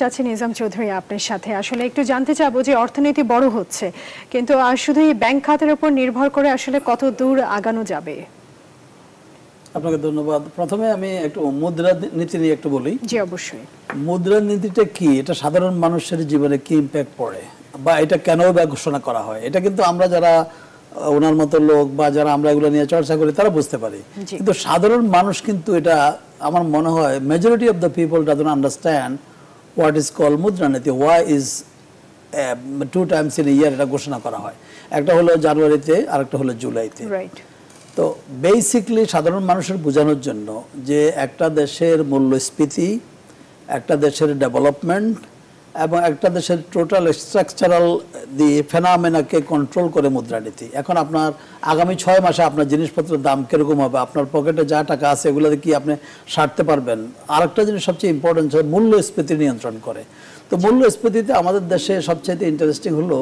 চাচ্ছি নিজাম চৌধুরী আপনার সাথে আসলে একটু জানতে চাবো যে অর্থনীতি বড় হচ্ছে কিন্তু শুধু এই ব্যাংক খাতের উপর নির্ভর করে আসলে কত দূর আগানো যাবে আপনাকে ধন্যবাদ প্রথমে আমি একটু মুদ্রা নীতি নিয়ে একটু বলি জি অবশ্যই মুদ্রা নীতিটা কি এটা সাধারণ মানুষের জীবনে কি ইম্প্যাক্ট পড়ে বা এটা কেন বা ঘোষণা করা হয় এটা কিন্তু আমরা যারা ওনার মতো লোক বা যারা আমরা এগুলো নিয়ে চর্চা করি তারা বুঝতে পারি কিন্তু সাধারণ মানুষ কিন্তু এটা আমার মনে হয় majority of the people doesn't understand what is called মুদ্রা নীতি ওয়া is two times in year এটা ঘোষণা করা হয় একটা হলো জানুয়ারিতে আরেকটা হলো জুলাইতে তো বেসিকলি সাধারণ মানুষের বোঝানোর জন্য যে একটা দেশের মূল্যস্ফীতি একটা দেশের ডেভেলপমেন্ট এবং একটা দেশের টোটাল স্ট্রাকচারাল দি ফেনামেনাকে কন্ট্রোল করে মুদ্রানীতি এখন আপনার আগামী ছয় মাসে আপনার জিনিসপত্রের দাম কীরকম হবে আপনার পকেটে যা টাকা আছে এগুলোতে কি আপনি সারতে পারবেন আর একটা জিনিস সবচেয়ে ইম্পর্টেন্ট হচ্ছে মূল্যস্ফীতি নিয়ন্ত্রণ করে তো মূল্যস্ফীতিতে আমাদের দেশে সবচেয়ে ইন্টারেস্টিং হলো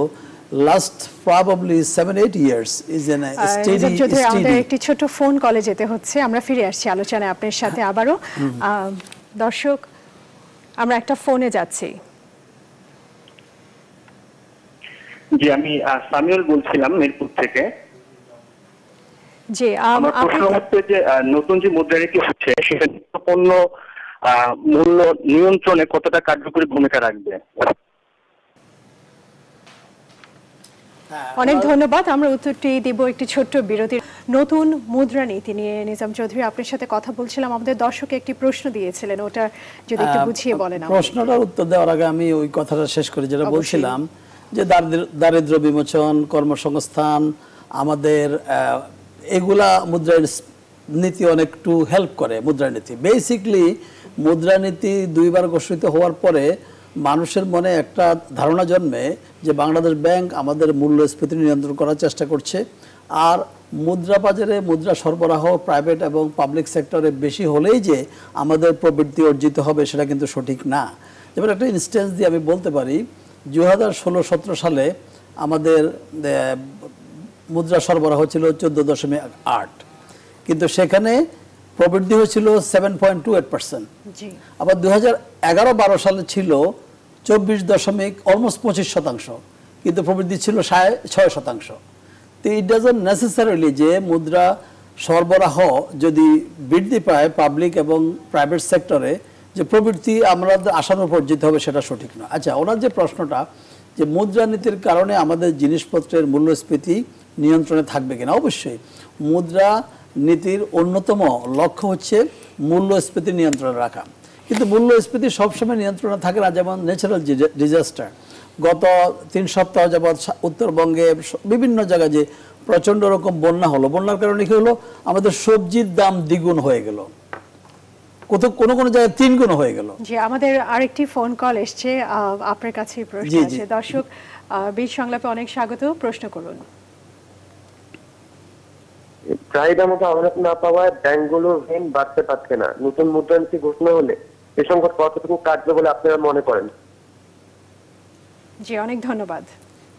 last probably seven eight years is an steady আমাদের একটি ছোট ফোন কলে যেতে হচ্ছে আমরা ফিরে আসছি আলোচনায় আপনার সাথে হ্যাঁ। আবারও দর্শক আমরা একটা ফোনে যাচ্ছি জি আমি সামিউল বলছিলাম মিরপুর থেকে জি আমার প্রশ্ন হচ্ছে যে নতুন যে হচ্ছে সেখানে পণ্য মূল্য নিয়ন্ত্রণে কতটা কার্যকরী ভূমিকা রাখবে অনেক ধন্যবাদ আমরা উত্তরটি দিব একটি ছোট্ট বিরতির নতুন মুদ্রা নীতি নিয়ে নিজাম চৌধুরী আপনার সাথে কথা বলছিলাম আমাদের দর্শকে একটি প্রশ্ন দিয়েছিলেন ওটা যদি একটু বুঝিয়ে বলেন প্রশ্নটার উত্তর দেওয়ার আগে আমি ওই কথাটা শেষ করে যেটা বলছিলাম যে দারিদ্র বিমোচন কর্মসংস্থান আমাদের এগুলা মুদ্রায় নীতি অনেকটু হেল্প করে মুদ্রানীতি বেসিকলি মুদ্রানীতি দুইবার ঘোষিত হওয়ার পরে মানুষের মনে একটা ধারণা জন্মে যে বাংলাদেশ ব্যাংক আমাদের মূল্যস্ফীতি নিয়ন্ত্রণ করার চেষ্টা করছে আর মুদ্রা বাজারে মুদ্রা সরবরাহ প্রাইভেট এবং পাবলিক সেক্টরে বেশি হলেই যে আমাদের প্রবৃত্তি অর্জিত হবে সেটা কিন্তু সঠিক না যেমন একটা ইনস্টেন্স দিয়ে আমি বলতে পারি দু হাজার ষোলো সতেরো সালে আমাদের মুদ্রা সরবরাহ ছিল চোদ্দ দশমিক আট কিন্তু সেখানে প্রবৃদ্ধি হয়েছিল seven point two eight percent আবার দু হাজার এগারো বারো সালে ছিল চব্বিশ দশমিক অলমোস্ট পঁচিশ শতাংশ কিন্তু প্রবৃদ্ধি ছিল সাড়ে ছয় শতাংশ তো ইট ডাজ নেসেসারিলি যে মুদ্রা সরবরাহ যদি বৃদ্ধি পায় পাবলিক এবং প্রাইভেট সেক্টরে যে প্রবৃত্তি আমরা আশানুরূপ অর্জিত হবে সেটা সঠিক নয় আচ্ছা ওনার যে প্রশ্নটা যে মুদ্রানীতির কারণে আমাদের জিনিসপত্রের মূল্যস্ফীতি নিয়ন্ত্রণে থাকবে কিনা অবশ্যই মুদ্রা নীতির অন্যতম লক্ষ্য হচ্ছে মূল্যস্ফীতি নিয়ন্ত্রণে রাখা কিন্তু মূল্যস্ফীতি সবসময় নিয়ন্ত্রণে থাকে না যেমন ন্যাচারাল ডিজাস্টার গত তিন সপ্তাহ যাবৎ উত্তরবঙ্গে বিভিন্ন জায়গায় যে প্রচণ্ড রকম বন্যা হলো বন্যার কারণে কী হলো আমাদের সবজির দাম দ্বিগুণ হয়ে গেল কোথাও কোনো কোনো জায়গায় তিন গুণ হয়ে গেল জি আমাদের আরেকটি ফোন কল এসছে আপনার কাছে প্রশ্ন আছে দর্শক বীজ সংলাপে অনেক স্বাগত প্রশ্ন করুন চাহিদা মতো আমানত না পাওয়ায় ব্যাংকগুলোর ঋণ বাড়তে পারছে না নতুন মুদ্রানীতি ঘোষণা হলে এ সংকট কতটুকু কাটবে বলে আপনারা মনে করেন জি অনেক ধন্যবাদ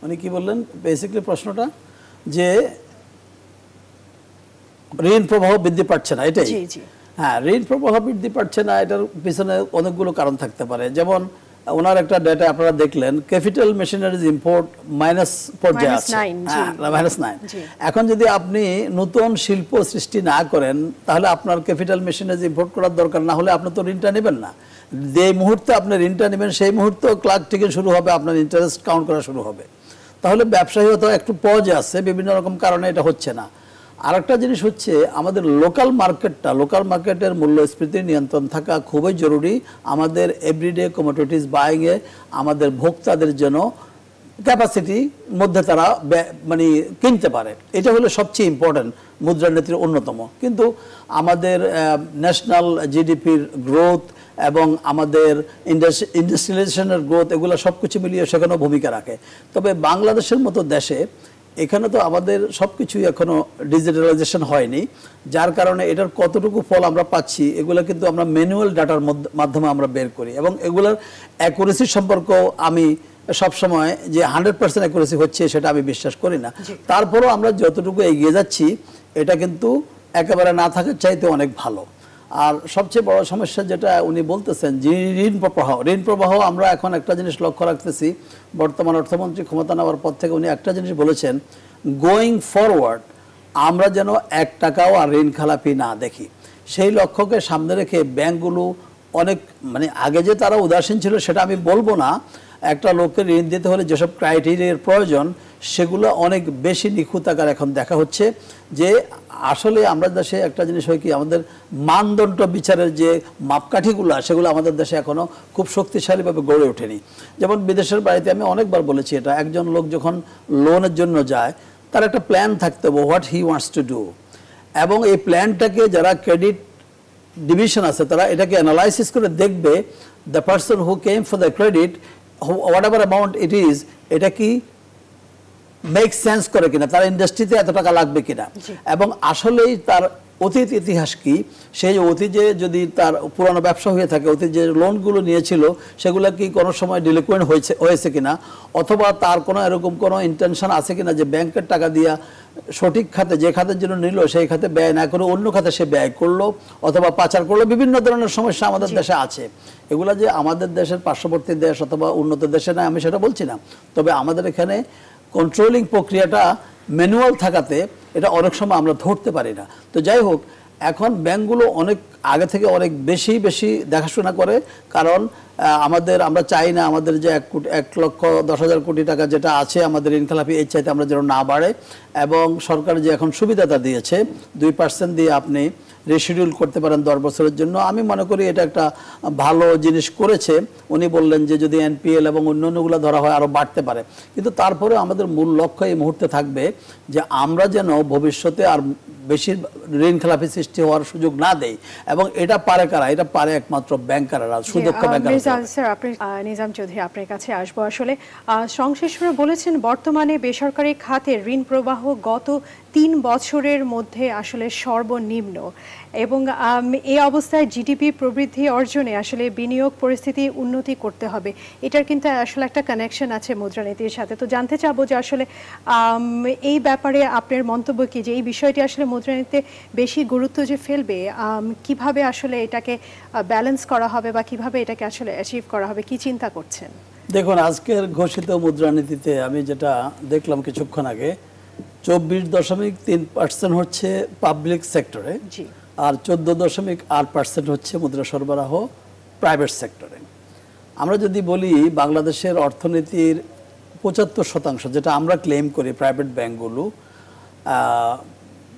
উনি কি বললেন বেসিক্যালি প্রশ্নটা যে ঋণ প্রবাহ বৃদ্ধি পাচ্ছে না এটাই জি জি হ্যাঁ ঋণ প্রবাহ বৃদ্ধি পাচ্ছে না এটার পিছনে অনেকগুলো কারণ থাকতে পারে যেমন ওনার একটা ডেটা আপনারা দেখলেন ক্যাপিটাল মেশিনারিজ ইম্পোর্ট মাইনাস পর্যায়ে আছে মাইনাস হ্যাঁ, নাইন এখন যদি আপনি নতুন শিল্প সৃষ্টি না করেন তাহলে আপনার ক্যাপিটাল মেশিনারিজ ইম্পোর্ট করার দরকার না হলে আপনি তো ঋণটা নেবেন না যে মুহূর্তে আপনি ঋণটা নেবেন সেই মুহূর্তে ক্লার্ক থেকে শুরু হবে আপনার ইন্টারেস্ট কাউন্ট করা শুরু হবে তাহলে ব্যবসায়ী হয়তো একটু পজ আছে বিভিন্ন রকম কারণে এটা হচ্ছে না আরেকটা জিনিস হচ্ছে আমাদের লোকাল মার্কেটটা লোকাল মার্কেটের মূল্যস্ফীতি নিয়ন্ত্রণ থাকা খুবই জরুরি আমাদের এভরিডে কমোডিটিস বাইংয়ে আমাদের ভোক্তাদের জন্য ক্যাপাসিটি মধ্যে তারা মানে কিনতে পারে এটা হলো সবচেয়ে ইম্পর্ট্যান্ট মুদ্রানীতির অন্যতম কিন্তু আমাদের ন্যাশনাল জিডিপির গ্রোথ এবং আমাদের ইন্ডাস্ট্রিয়ালাইজেশনের গ্রোথ এগুলো সব কিছু মিলিয়ে সেখানেও ভূমিকা রাখে তবে বাংলাদেশের মতো দেশে এখানে তো আমাদের সব কিছুই এখনো ডিজিটালাইজেশন হয়নি যার কারণে এটার কতটুকু ফল আমরা পাচ্ছি এগুলো কিন্তু আমরা ম্যানুয়াল ডাটার মাধ্যমে আমরা বের করি এবং এগুলোর অ্যাকুরেসি সম্পর্কেও আমি সবসময় যে হান্ড্রেড পার্সেন্ট অ্যাকুরেসি হচ্ছে সেটা আমি বিশ্বাস করি না তারপরেও আমরা যতটুকু এগিয়ে যাচ্ছি এটা কিন্তু একেবারে না থাকার চাইতে অনেক ভালো আর সবচেয়ে বড় সমস্যা যেটা উনি বলতেছেন যে ঋণ প্রবাহ ঋণ প্রবাহ আমরা এখন একটা জিনিস লক্ষ্য রাখতেছি বর্তমান অর্থমন্ত্রী ক্ষমতা নেওয়ার পর থেকে উনি একটা জিনিস বলেছেন গোয়িং ফরওয়ার্ড আমরা যেন এক টাকাও আর ঋণ খালাপি না দেখি সেই লক্ষ্যকে সামনে রেখে ব্যাংকগুলো অনেক মানে আগে যে তারা উদাসীন ছিল সেটা আমি বলবো না একটা লোককে ঋণ দিতে হলে যেসব ক্রাইটেরিয়ার প্রয়োজন সেগুলো অনেক বেশি নিখুঁত আকার এখন দেখা হচ্ছে যে আসলে আমরা দেশে একটা জিনিস হয় কি আমাদের মানদণ্ড বিচারের যে মাপকাঠিগুলো সেগুলো আমাদের দেশে এখনও খুব শক্তিশালীভাবে গড়ে ওঠেনি যেমন বিদেশের বাড়িতে আমি অনেকবার বলেছি এটা একজন লোক যখন লোনের জন্য যায় তার একটা প্ল্যান থাকতে হবে what he wants to do এবং এই প্ল্যানটাকে যারা ক্রেডিট ডিভিশন আছে তারা এটাকে অ্যানালাইসিস করে দেখবে the person who came for the credit what amount it is এটা কি মেক সেন্স করে কিনা তার ইন্ডাস্ট্রিতে এত টাকা লাগবে কিনা এবং আসলেই তার অতীত ইতিহাস কি সেই অতীতে যদি তার পুরানো ব্যবসা হয়ে থাকে অতীত যে লোনগুলো নিয়েছিল সেগুলো কি কোনো সময় ডিলিকুয়েন্ট হয়েছে হয়েছে কিনা অথবা তার কোনো এরকম কোনো ইন্টেনশন আছে কিনা যে ব্যাংকের টাকা দিয়া সঠিক খাতে যে খাতের জন্য নিল সেই খাতে ব্যয় না করে অন্য খাতে সে ব্যয় করলো অথবা পাচার করলো বিভিন্ন ধরনের সমস্যা আমাদের দেশে আছে এগুলা যে আমাদের দেশের পার্শ্ববর্তী দেশ অথবা উন্নত দেশে নয় আমি সেটা বলছি না তবে আমাদের এখানে কন্ট্রোলিং প্রক্রিয়াটা ম্যানুয়াল থাকাতে এটা অনেক সময় আমরা ধরতে পারি না তো যাই হোক এখন ব্যাংকগুলো অনেক আগে থেকে অনেক বেশি বেশি দেখাশোনা করে কারণ আমাদের আমরা চাই না আমাদের যে এক কোটি এক লক্ষ দশ হাজার কোটি টাকা যেটা আছে আমাদের ইনকালাফি এর চাইতে আমরা যেন না বাড়ে এবং সরকার যে এখন সুবিধাটা দিয়েছে দুই পার্সেন্ট দিয়ে আপনি রেশিডিউল করতে পারেন দশ বছরের জন্য আমি মনে করি এটা একটা ভালো জিনিস করেছে উনি বললেন যে যদি এনপিএল এবং অন্যান্যগুলো ধরা হয় আরও বাড়তে পারে কিন্তু তারপরে আমাদের মূল লক্ষ্য এই মুহূর্তে থাকবে যে আমরা যেন ভবিষ্যতে আর বেশি ঋণ খেলাফি সৃষ্টি হওয়ার সুযোগ না দেয় এবং এটা পারে কারা এটা পারে একমাত্র ব্যাংকাররা সুদক্ষ ব্যাংকার আপনি নিজাম চৌধুরী আপনার কাছে আসবো আসলে সংশ্লিষ্টরা বলেছেন বর্তমানে বেসরকারি খাতের ঋণ প্রবাহ গত তিন বছরের মধ্যে আসলে সর্বনিম্ন এবং এই অবস্থায় জিডিপি প্রবৃদ্ধি অর্জনে আসলে বিনিয়োগ পরিস্থিতি উন্নতি করতে হবে এটার কিন্তু আসলে একটা কানেকশন আছে মুদ্রানীতির সাথে তো জানতে চাবো যে আসলে এই ব্যাপারে আপনার মন্তব্য কি যে এই বিষয়টি আসলে মুদ্রানীতিতে বেশি গুরুত্ব যে ফেলবে কিভাবে আসলে এটাকে ব্যালেন্স করা হবে বা কিভাবে এটাকে আসলে অ্যাচিভ করা হবে কি চিন্তা করছেন দেখুন আজকের ঘোষিত মুদ্রানীতিতে আমি যেটা দেখলাম কিছুক্ষণ আগে চব্বিশ দশমিক তিন পার্সেন্ট হচ্ছে পাবলিক সেক্টরে জি আর চোদ্দ দশমিক আট পার্সেন্ট হচ্ছে মুদ্রা সরবরাহ প্রাইভেট সেক্টরে আমরা যদি বলি বাংলাদেশের অর্থনীতির পঁচাত্তর শতাংশ যেটা আমরা ক্লেম করি প্রাইভেট ব্যাঙ্কগুলো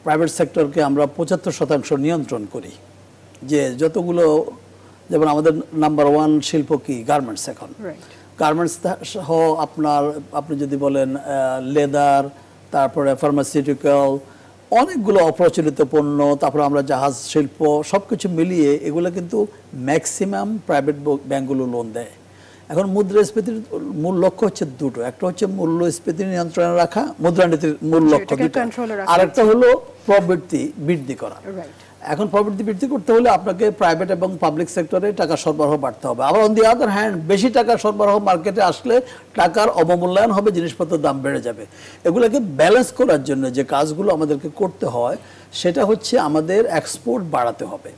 প্রাইভেট সেক্টরকে আমরা পঁচাত্তর শতাংশ নিয়ন্ত্রণ করি যে যতগুলো যেমন আমাদের নাম্বার ওয়ান শিল্প কি গার্মেন্টস এখন গার্মেন্টস সহ আপনার আপনি যদি বলেন লেদার তারপরে ফার্মাসিউটিক্যাল অনেকগুলো অপ্রচলিত পণ্য তারপর আমরা জাহাজ শিল্প সব কিছু মিলিয়ে এগুলো কিন্তু ম্যাক্সিমাম প্রাইভেট ব্যাঙ্কগুলো লোন দেয় এখন মুদ্রাস্ফীতির মূল লক্ষ্য হচ্ছে দুটো একটা হচ্ছে মূল্যস্ফীতি নিয়ন্ত্রণে রাখা মুদ্রানীতির মূল লক্ষ্য আর একটা হলো প্রবৃত্তি বৃদ্ধি করা এখন প্রবৃদ্ধি বৃদ্ধি করতে হলে আপনাকে প্রাইভেট এবং পাবলিক সেক্টরে টাকা সরবরাহ বাড়তে হবে আবার অন দি আদার হ্যান্ড বেশি টাকা সরবরাহ মার্কেটে আসলে টাকার অবমূল্যায়ন হবে জিনিসপত্রের দাম বেড়ে যাবে এগুলোকে ব্যালেন্স করার জন্য যে কাজগুলো আমাদেরকে করতে হয় সেটা হচ্ছে আমাদের এক্সপোর্ট বাড়াতে হবে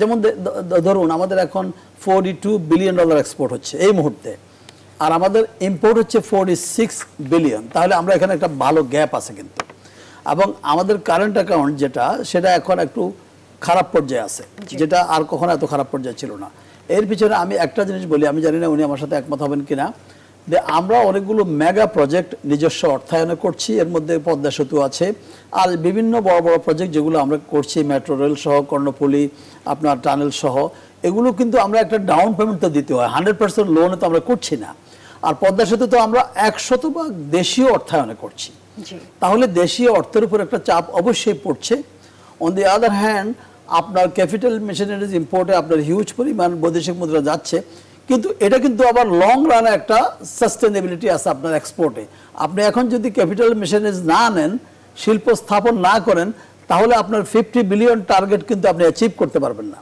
যেমন ধরুন আমাদের এখন forty two billion dollar export হচ্ছে এই মুহূর্তে আর আমাদের ইম্পোর্ট হচ্ছে ফোরটি সিক্স বিলিয়ন তাহলে আমরা এখানে একটা ভালো গ্যাপ আছে কিন্তু এবং আমাদের কারেন্ট অ্যাকাউন্ট যেটা সেটা এখন একটু খারাপ পর্যায়ে আছে যেটা আর কখনো এত খারাপ পর্যায়ে ছিল না এর পিছনে আমি একটা জিনিস বলি আমি জানি না উনি আমার সাথে একমত হবেন কিনা যে আমরা অনেকগুলো মেগা প্রজেক্ট নিজস্ব অর্থায়নে করছি এর মধ্যে পদ্মা সেতু আছে আর বিভিন্ন বড় বড় প্রজেক্ট যেগুলো আমরা করছি মেট্রো রেল সহ কর্ণফুলি আপনার টানেল সহ এগুলো কিন্তু আমরা একটা ডাউন পেমেন্ট তো দিতে হয় হান্ড্রেড পার্সেন্ট লোনে তো আমরা করছি না আর পদ্মা সেতু তো আমরা একশত ভাগ দেশীয় অর্থায়নে করছি তাহলে দেশীয় অর্থের উপর একটা চাপ অবশ্যই পড়ছে অন দি আদার হ্যান্ড আপনার ক্যাপিটাল মেশিনারিজ ইম্পোর্টে আপনার হিউজ পরিমাণ বৈদেশিক মুদ্রা যাচ্ছে কিন্তু এটা কিন্তু আবার লং রান একটা সাস্টেনেবিলিটি আছে আপনার এক্সপোর্টে আপনি এখন যদি ক্যাপিটাল মেশিনারিজ না নেন শিল্প স্থাপন না করেন তাহলে আপনার ফিফটি বিলিয়ন টার্গেট কিন্তু আপনি অ্যাচিভ করতে পারবেন না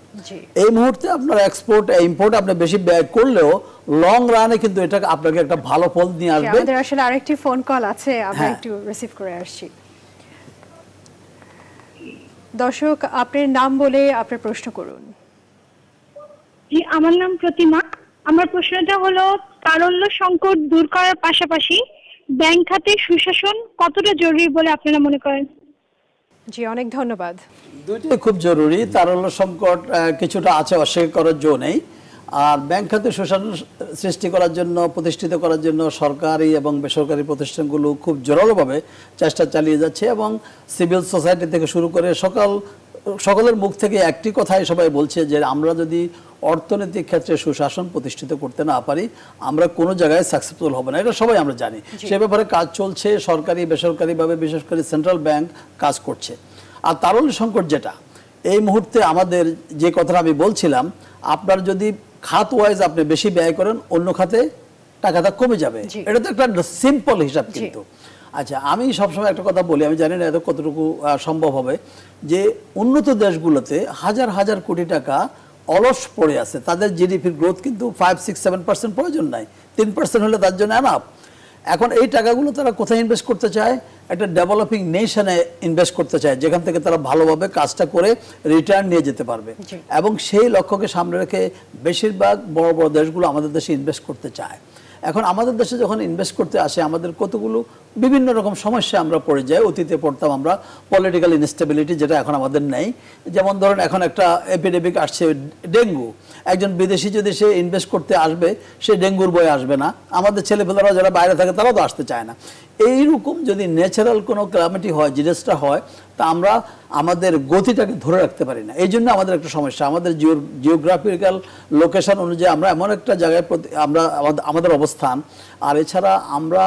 এই মুহূর্তে আপনার এক্সপোর্ট ইম্পোর্ট আপনি বেশি ব্যয় করলেও লং রানে কিন্তু এটা আপনাকে একটা ভালো ফল নিয়ে আসবে আমাদের আসলে আরেকটি ফোন কল আছে আমরা হ্যাঁ। একটু রিসিভ করে আসছি দর্শক আপনার নাম বলে আপনার প্রশ্ন করুন জি আমার নাম প্রতিমা আমার প্রশ্নটা হলো তারল্য সংকট দূর করার পাশাপাশি ব্যাংক খাতে সুশাসন কতটা জরুরি বলে আপনারা মনে করেন জি অনেক ধন্যবাদ দুটি খুব জরুরি তারল্য সংকট কিছুটা আছে অস্বীকার করার জো নেই আর ব্যাংক খাতে সুশাসন সৃষ্টি করার জন্য প্রতিষ্ঠিত করার জন্য সরকারি এবং বেসরকারি প্রতিষ্ঠানগুলো খুব জোরালোভাবে চেষ্টা চালিয়ে যাচ্ছে এবং সিভিল সোসাইটি থেকে শুরু করে সকল সকলের মুখ থেকে একটি কথাই সবাই বলছে যে আমরা যদি অর্থনৈতিক ক্ষেত্রে সুশাসন প্রতিষ্ঠিত করতে না পারি আমরা কোনো জায়গায় সাকসেসফুল হব না এটা সবাই আমরা জানি সে ব্যাপারে কাজ চলছে সরকারি বেসরকারিভাবে বিশেষ করে সেন্ট্রাল ব্যাংক কাজ করছে আর তারল সংকট যেটা এই মুহূর্তে আমাদের যে কথাটা আমি বলছিলাম আপনার যদি খাত ওয়াইজ আপনি বেশি ব্যয় করেন অন্য খাতে টাকাটা কমে যাবে এটা তো একটা সিম্পল হিসাব কিন্তু আচ্ছা আমি সবসময় একটা কথা বলি আমি জানি না এত কতটুকু সম্ভব হবে যে উন্নত দেশগুলোতে হাজার হাজার কোটি টাকা অলস পড়ে আছে তাদের জিডিপির গ্রোথ কিন্তু ফাইভ সিক্স সেভেন পার্সেন্ট প্রয়োজন নাই তিন পার্সেন্ট হলে তার জন্য অ্যানাপ এখন এই টাকাগুলো তারা কোথায় ইনভেস্ট করতে চায় একটা ডেভেলপিং নেশনে ইনভেস্ট করতে চায় যেখান থেকে তারা ভালোভাবে কাজটা করে রিটার্ন নিয়ে যেতে পারবে এবং সেই লক্ষ্যকে সামনে রেখে বেশিরভাগ বড় বড় দেশগুলো আমাদের দেশে ইনভেস্ট করতে চায় এখন আমাদের দেশে যখন ইনভেস্ট করতে আসে আমাদের কতগুলো বিভিন্ন রকম সমস্যা আমরা পড়ে যাই অতীতে পড়তাম আমরা পলিটিক্যাল ইনস্টেবিলিটি যেটা এখন আমাদের নেই যেমন ধরুন এখন একটা এপিডেমিক আসছে ডেঙ্গু একজন বিদেশি যদি সে ইনভেস্ট করতে আসবে সে ডেঙ্গুর বয়ে আসবে না আমাদের ছেলেপেলারা যারা বাইরে থাকে তারাও তো আসতে চায় না এইরকম যদি ন্যাচারাল কোনো ক্লামিটি হয় জিনিসটা হয় তা আমরা আমাদের গতিটাকে ধরে রাখতে পারি না এই জন্য আমাদের একটা সমস্যা আমাদের জিও জিওগ্রাফিক্যাল লোকেশন অনুযায়ী আমরা এমন একটা জায়গায় প্রতি আমরা আমাদের অবস্থান আর এছাড়া আমরা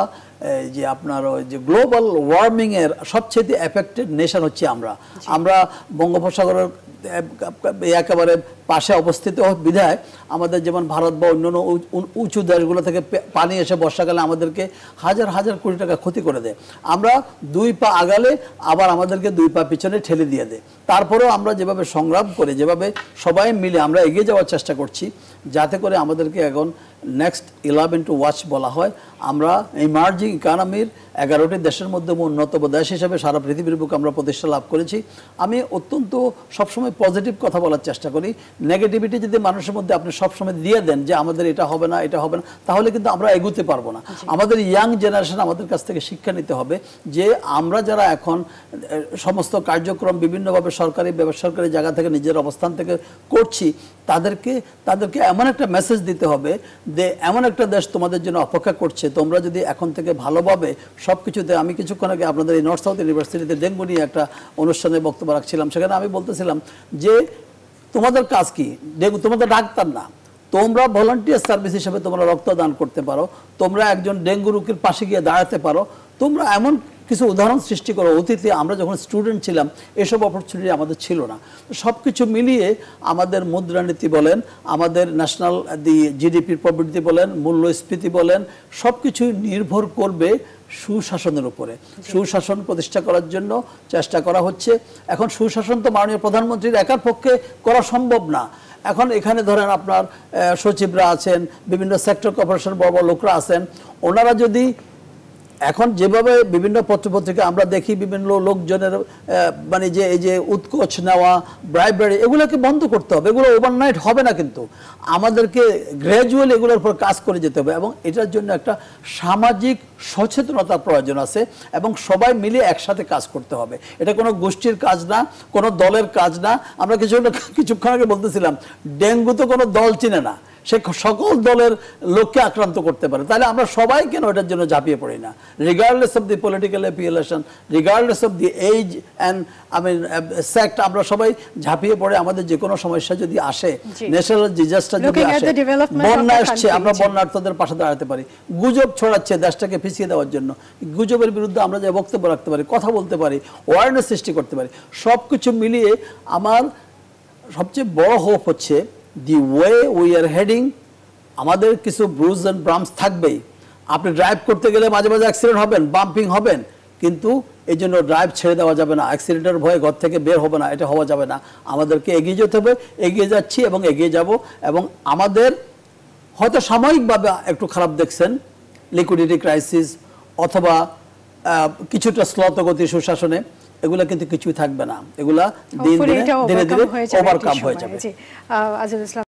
যে আপনার ওই যে গ্লোবাল ওয়ার্মিংয়ের সবচেয়ে এফেক্টেড নেশন হচ্ছে আমরা আমরা বঙ্গোপসাগরের একেবারে পাশে অবস্থিত বিধায় আমাদের যেমন ভারত বা অন্যান্য উঁচু দেশগুলো থেকে পানি এসে বর্ষাকালে আমাদেরকে হাজার হাজার কোটি টাকা ক্ষতি করে দেয় আমরা দুই পা আগালে আবার আমাদেরকে দুই পা পিছনে ঠেলে দিয়ে দেয় তারপরেও আমরা যেভাবে সংগ্রাম করে যেভাবে সবাই মিলে আমরা এগিয়ে যাওয়ার চেষ্টা করছি যাতে করে আমাদেরকে এখন নেক্সট ইলেভেন টু ওয়াচ বলা হয় আমরা ইমার্জিং ইকানমির এগারোটি দেশের মধ্যে উন্নতম দেশ হিসেবে সারা পৃথিবীর বুকে আমরা প্রতিষ্ঠা লাভ করেছি আমি অত্যন্ত সবসময় পজিটিভ কথা বলার চেষ্টা করি নেগেটিভিটি যদি মানুষের মধ্যে আপনি সবসময় দিয়ে দেন যে আমাদের এটা হবে না এটা হবে না তাহলে কিন্তু আমরা এগুতে পারবো না আমাদের ইয়াং জেনারেশন আমাদের কাছ থেকে শিক্ষা নিতে হবে যে আমরা যারা এখন সমস্ত কার্যক্রম বিভিন্নভাবে সরকারি বেসরকারি জায়গা থেকে নিজের অবস্থান থেকে করছি তাদেরকে তাদেরকে এমন একটা মেসেজ দিতে হবে যে এমন একটা দেশ তোমাদের জন্য অপেক্ষা করছে তোমরা যদি এখন থেকে ভালোভাবে সব কিছুতে আমি কিছুক্ষণ আগে আপনাদের এই নর্থ সাউথ ইউনিভার্সিটিতে ডেঙ্গু নিয়ে একটা অনুষ্ঠানে বক্তব্য রাখছিলাম সেখানে আমি বলতেছিলাম যে তোমাদের কাজ কি ডেঙ্গু তোমাদের ডাক্তার না তোমরা ভলান্টিয়ার সার্ভিস হিসেবে তোমরা রক্তদান করতে পারো তোমরা একজন ডেঙ্গু রোগীর পাশে গিয়ে দাঁড়াতে পারো তোমরা এমন কিছু উদাহরণ সৃষ্টি করো অতীতে আমরা যখন স্টুডেন্ট ছিলাম এসব অপরচুনিটি আমাদের ছিল না সব কিছু মিলিয়ে আমাদের মুদ্রানীতি বলেন আমাদের ন্যাশনাল দি জিডিপির প্রবৃদ্ধি বলেন মূল্যস্ফীতি বলেন সব কিছু নির্ভর করবে সুশাসনের উপরে সুশাসন প্রতিষ্ঠা করার জন্য চেষ্টা করা হচ্ছে এখন সুশাসন তো মাননীয় প্রধানমন্ত্রীর একার পক্ষে করা সম্ভব না এখন এখানে ধরেন আপনার সচিবরা আছেন বিভিন্ন সেক্টর কর্পোরেশন বড় বড় লোকরা আছেন ওনারা যদি এখন যেভাবে বিভিন্ন পত্রপত্রিকা আমরা দেখি বিভিন্ন লোকজনের মানে যে এই যে উৎকোচ নেওয়া ব্রাইবারি এগুলোকে বন্ধ করতে হবে এগুলো ওভারনাইট হবে না কিন্তু আমাদেরকে গ্র্যাজুয়ালি এগুলোর উপর কাজ করে যেতে হবে এবং এটার জন্য একটা সামাজিক সচেতনতার প্রয়োজন আছে এবং সবাই মিলে একসাথে কাজ করতে হবে এটা কোনো গোষ্ঠীর কাজ না কোনো দলের কাজ না আমরা কিছু কিছুক্ষণ আগে বলতেছিলাম ডেঙ্গু তো কোনো দল চিনে না সে সকল দলের লোককে আক্রান্ত করতে পারে তাহলে আমরা সবাই কেন এটার জন্য ঝাঁপিয়ে পড়ি না regardless of the political appellation regardless of the age and I mean sect আমরা সবাই ঝাঁপিয়ে পড়ে আমাদের যে কোনো সমস্যা যদি আসে ন্যাশনাল ডিজাস্টার যদি আসে বন্যা আসছে আমরা বন্যার্থদের পাশে দাঁড়াতে পারি গুজব ছড়াচ্ছে দেশটাকে পিছিয়ে দেওয়ার জন্য গুজবের বিরুদ্ধে আমরা যে বক্তব্য রাখতে পারি কথা বলতে পারি অ্যাওয়ারনেস সৃষ্টি করতে পারি সব কিছু মিলিয়ে আমার সবচেয়ে বড় হোপ হচ্ছে the way we are heading আমাদের কিছু ব্রুজ অ্যান্ড ব্রামস থাকবেই আপনি ড্রাইভ করতে গেলে মাঝে মাঝে অ্যাক্সিডেন্ট হবেন বাম্পিং হবেন কিন্তু এই জন্য ড্রাইভ ছেড়ে দেওয়া যাবে না অ্যাক্সিডেন্টের ভয়ে ঘর থেকে বের হবে না এটা হওয়া যাবে না আমাদেরকে এগিয়ে যেতে হবে এগিয়ে যাচ্ছি এবং এগিয়ে যাব এবং আমাদের হয়তো সাময়িকভাবে একটু খারাপ দেখছেন লিকুইডিটি ক্রাইসিস অথবা কিছুটা স্লতগতি সুশাসনে এগুলা কিন্তু কিছুই থাকবে না এগুলা দিন দিন ধীরে ধীরে ওভারকাম হয়ে যাবে